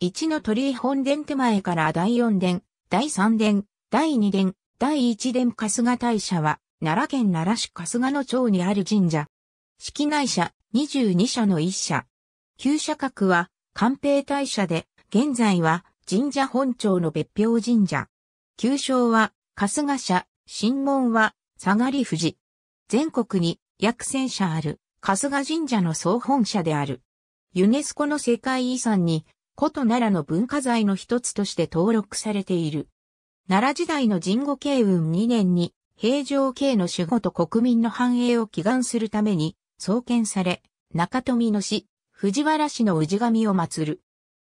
一の鳥居本殿手前から第四殿、第三殿、第二殿、第一殿春日大社は、奈良県奈良市春日野町にある神社。式内社、22社の一社。旧社格は、官兵大社で、現在は、神社本庁の別表神社。旧称は、春日社、神門は、下がり富士。全国に、約1000社ある、春日神社の総本社である。ユネスコの世界遺産に古都奈良の文化財の一つとして登録されている。奈良時代の神護慶雲2年に、平城慶の守護と国民の繁栄を祈願するために、創建され、中富の氏、藤原氏の氏神を祀る。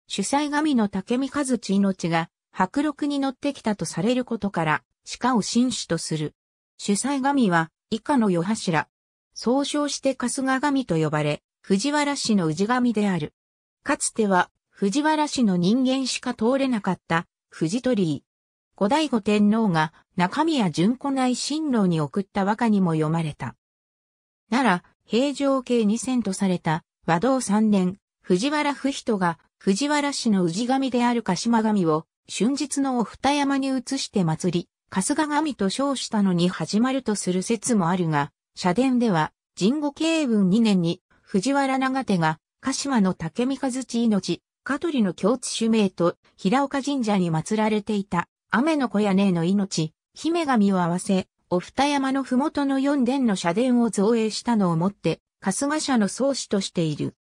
主催神の竹見和地命が、白禄に乗ってきたとされることから、鹿を神主とする。主催神は、以下の世柱。総称して春日神と呼ばれ、藤原氏の氏神である。かつては、藤原氏の人間しか通れなかった藤鳥居。後醍醐天皇が中宮純子内新郎に送った和歌にも読まれた。奈良、平城系2000とされた和道三年、藤原不人が藤原氏の氏神である鹿島神を春日のお二山に移して祭り、春日神と称したのに始まるとする説もあるが、社殿では神護慶文2年に藤原長手が鹿島の竹三一命香取の共通主名と平岡神社に祀られていた雨の小屋根の命、姫神を合わせ、お二山のふもとの四殿の社殿を造営したのをもって、春日社の創始としている。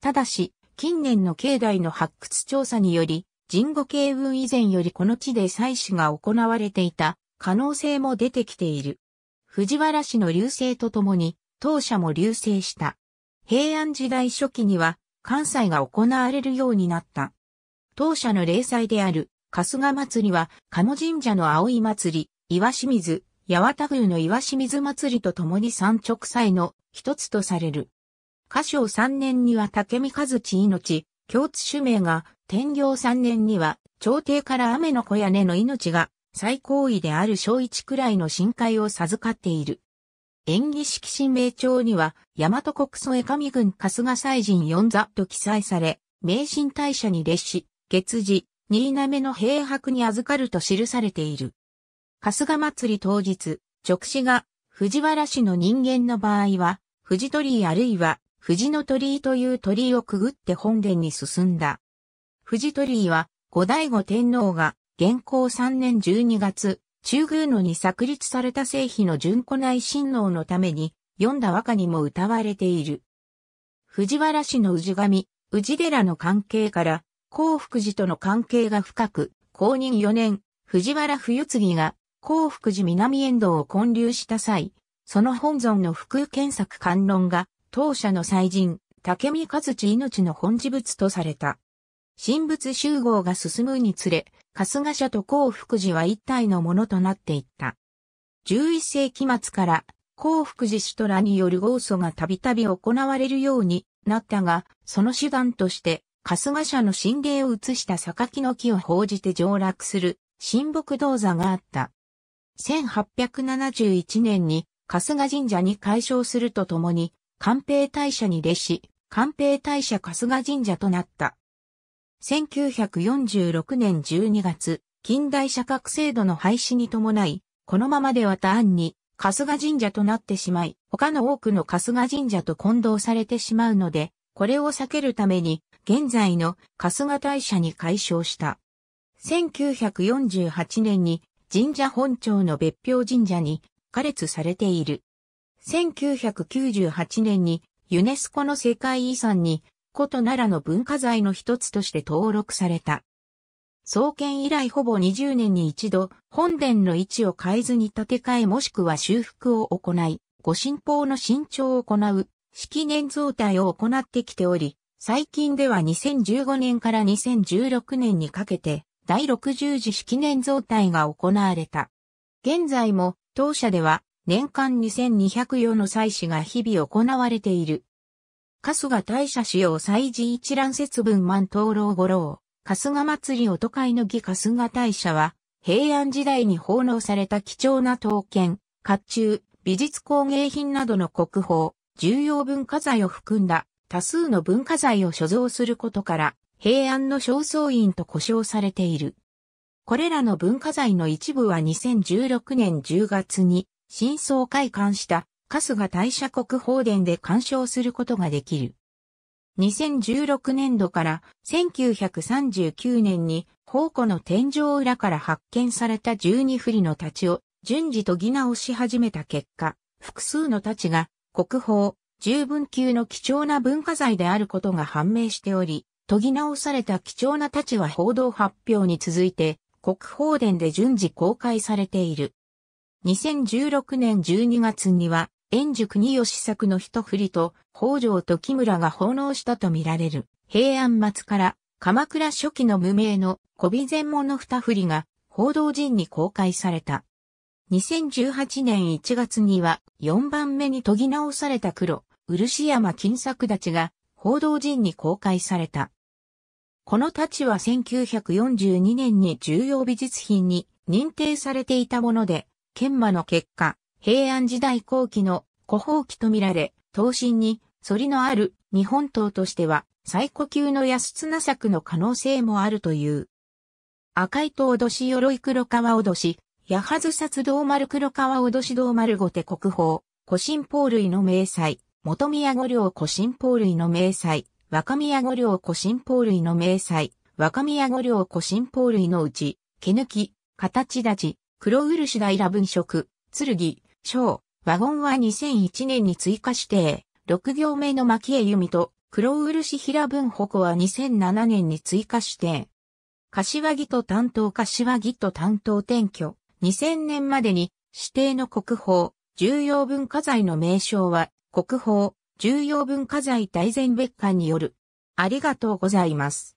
ただし、近年の境内の発掘調査により、神護慶運以前よりこの地で祭祀が行われていた可能性も出てきている。藤原氏の流星とともに、当社も流星した。平安時代初期には、関西が行われるようになった。当社の例祭である、春日祭りは、鴨神社の葵祭り、岩清水、八幡宮の岩清水祭りと共に三直祭の一つとされる。歌唱3年には竹見和地命、共通主名が、天行3年には、朝廷から雨の小屋根の命が、最高位である小一くらいの深海を授かっている。演技式神明帳には、大和国祖江上郡春日祭神四座と記載され、名神大社に列し、月次、新滑の平白に預かると記されている。春日祭り当日、直視が藤原氏の人間の場合は、藤鳥居あるいは藤の鳥居という鳥居をくぐって本殿に進んだ。藤鳥居は、後醍醐天皇が、元孝3年12月、中宮野に作立された聖妃の純子内親王のために、読んだ和歌にも歌われている。藤原氏の氏神、氏寺の関係から、幸福寺との関係が深く、公認4年、藤原冬次が幸福寺南遠道を建立した際、その本尊の福検索観論が、当社の祭人、竹見和地命の本事物とされた。神仏集合が進むにつれ、春日社と幸福寺は一体のものとなっていった。11世紀末から幸福寺首都らによる豪祖がたびたび行われるようになったが、その手段として春日社の神霊を移した榊の木を報じて上落する神木道座があった。1871年に春日神社に改称するとともに、官兵大社に弟子、官兵大社春日神社となった。1946年12月、近代社格制度の廃止に伴い、このままでは単に、春日神社となってしまい、他の多くの春日神社と混同されてしまうので、これを避けるために、現在の春日大社に改称した。1948年に神社本庁の別表神社に加列されている。1998年にユネスコの世界遺産に古都奈良の文化財の一つとして登録された。創建以来ほぼ20年に一度、本殿の位置を変えずに建て替えもしくは修復を行い、ご神宝の新調を行う、式年造体を行ってきており、最近では2015年から2016年にかけて、第60次式年造体が行われた。現在も、当社では、年間2 2 0余の祭祀が日々行われている。春日大社使用祭事一覧節分万灯籠五郎、春日祭お都会の儀春日大社は、平安時代に奉納された貴重な刀剣、甲冑、美術工芸品などの国宝、重要文化財を含んだ多数の文化財を所蔵することから、平安の正倉院と呼称されている。これらの文化財の一部は2016年10月に、新装開館した春日大社国宝殿で鑑賞することができる。2016年度から1939年に宝庫の天井裏から発見された12振りの太刀を順次研ぎ直し始めた結果、複数の太刀が国宝、十分級の貴重な文化財であることが判明しており、研ぎ直された貴重な太刀は報道発表に続いて、国宝殿で順次公開されている。2016年12月には、円熟よし作の一振りと、北条と木村が奉納したとみられる、平安末から鎌倉初期の無名の古美前門の二振りが報道陣に公開された。2018年1月には4番目に研ぎ直された黒、漆山金作立ちが報道陣に公開された。この立ちは1942年に重要美術品に認定されていたもので、研磨の結果、平安時代後期の古法記とみられ、刀身に、反りのある日本刀としては、最古級の安綱作の可能性もあるという。赤い刀脅し鎧黒川脅し、矢はず殺道丸黒川脅し道丸後手国宝、古神宝類の明細、元宮五両古神宝類の明細、若宮五両古神宝類の明細、若宮五両古神宝類のうち、毛抜き、形立ち、黒漆平文色、剣、小、ワゴンは2001年に追加指定、6行目の牧江由美と、黒漆平文穂は2007年に追加指定。柏木と担当柏木と担当転居、2000年までに指定の国宝、重要文化財の名称は、国宝、重要文化財大全別館による。ありがとうございます。